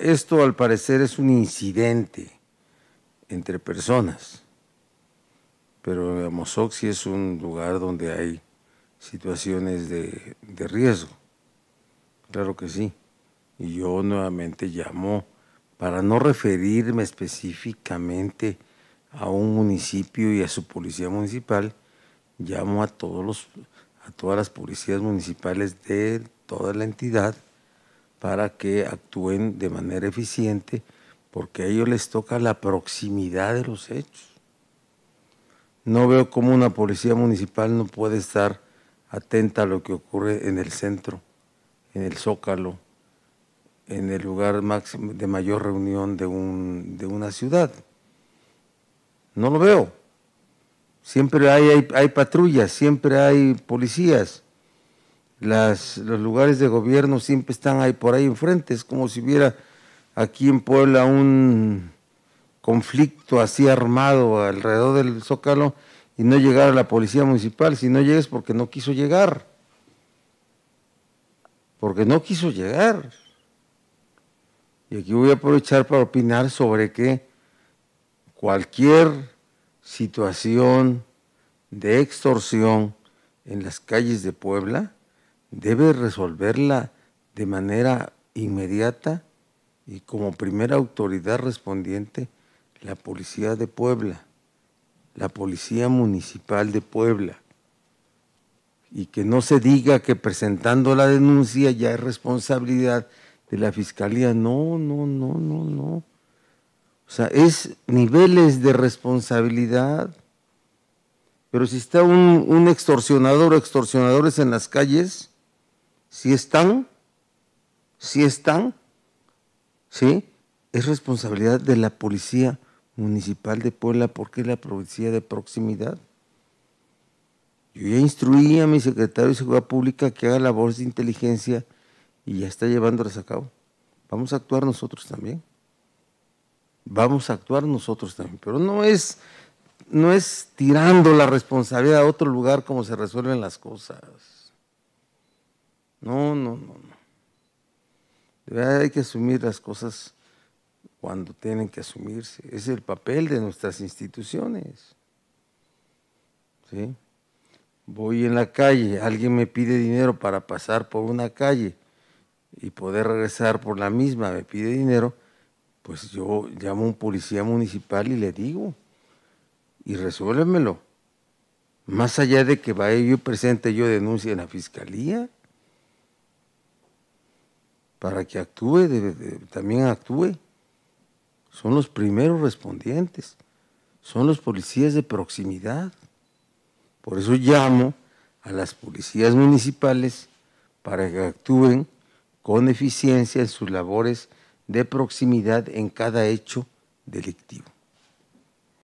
Esto al parecer es un incidente entre personas, pero Mosoxi es un lugar donde hay situaciones de, de riesgo. Claro que sí. Y yo nuevamente llamo para no referirme específicamente a un municipio y a su policía municipal, llamo a todos los a todas las policías municipales de toda la entidad para que actúen de manera eficiente, porque a ellos les toca la proximidad de los hechos. No veo cómo una policía municipal no puede estar atenta a lo que ocurre en el centro, en el zócalo, en el lugar máximo de mayor reunión de, una ciudad. No lo veo. Siempre hay patrullas, siempre hay policías los lugares de gobierno siempre están ahí por ahí enfrente. Es como si hubiera aquí en Puebla un conflicto así armado alrededor del Zócalo y no llegara la policía municipal. Si no es porque no quiso llegar. Porque no quiso llegar. Y aquí voy a aprovechar para opinar sobre que cualquier situación de extorsión en las calles de Puebla debe resolverla de manera inmediata y como primera autoridad respondiente la Policía de Puebla, la Policía Municipal de Puebla. Y que no se diga que presentando la denuncia ya es responsabilidad de la Fiscalía. No, no, no, no, no. O sea, es niveles de responsabilidad. Pero si está un, extorsionador o extorsionadores en las calles, si están, si están, ¿sí? Es responsabilidad de la policía municipal de Puebla porque es la policía de proximidad. Yo ya instruí a mi secretario de Seguridad Pública que haga labores de inteligencia y ya está llevándolas a cabo. Vamos a actuar nosotros también. Vamos a actuar nosotros también, pero no es no es tirando la responsabilidad a otro lugar como se resuelven las cosas. No, no, no, no. De verdad hay que asumir las cosas cuando tienen que asumirse. Es el papel de nuestras instituciones. Voy en la calle, alguien me pide dinero para pasar por una calle y poder regresar por la misma, me pide dinero, pues yo llamo a un policía municipal y le digo, y resuélvemelo. Más allá de que vaya yo presente, yo denuncie en la fiscalía para que actúe, también actúe. Son los primeros respondientes, son los policías de proximidad. Por eso llamo a las policías municipales para que actúen con eficiencia en sus labores de proximidad en cada hecho delictivo.